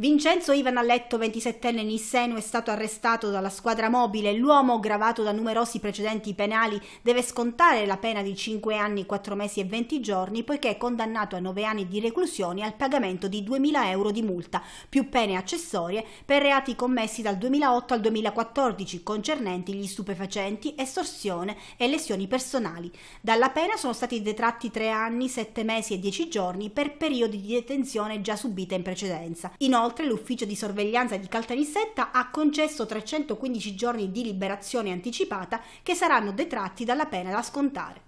Vincenzo Ivan Alletto, 27enne nisseno, è stato arrestato dalla squadra mobile. L'uomo, gravato da numerosi precedenti penali, deve scontare la pena di 5 anni, 4 mesi e 20 giorni, poiché è condannato a 9 anni di reclusione al pagamento di 2.000 euro di multa, più pene accessorie per reati commessi dal 2008 al 2014 concernenti gli stupefacenti, estorsione e lesioni personali. Dalla pena sono stati detratti 3 anni, 7 mesi e 10 giorni per periodi di detenzione già subite in precedenza. Inoltre, Inoltre l'ufficio di sorveglianza di Caltanissetta ha concesso 315 giorni di liberazione anticipata che saranno detratti dalla pena da scontare.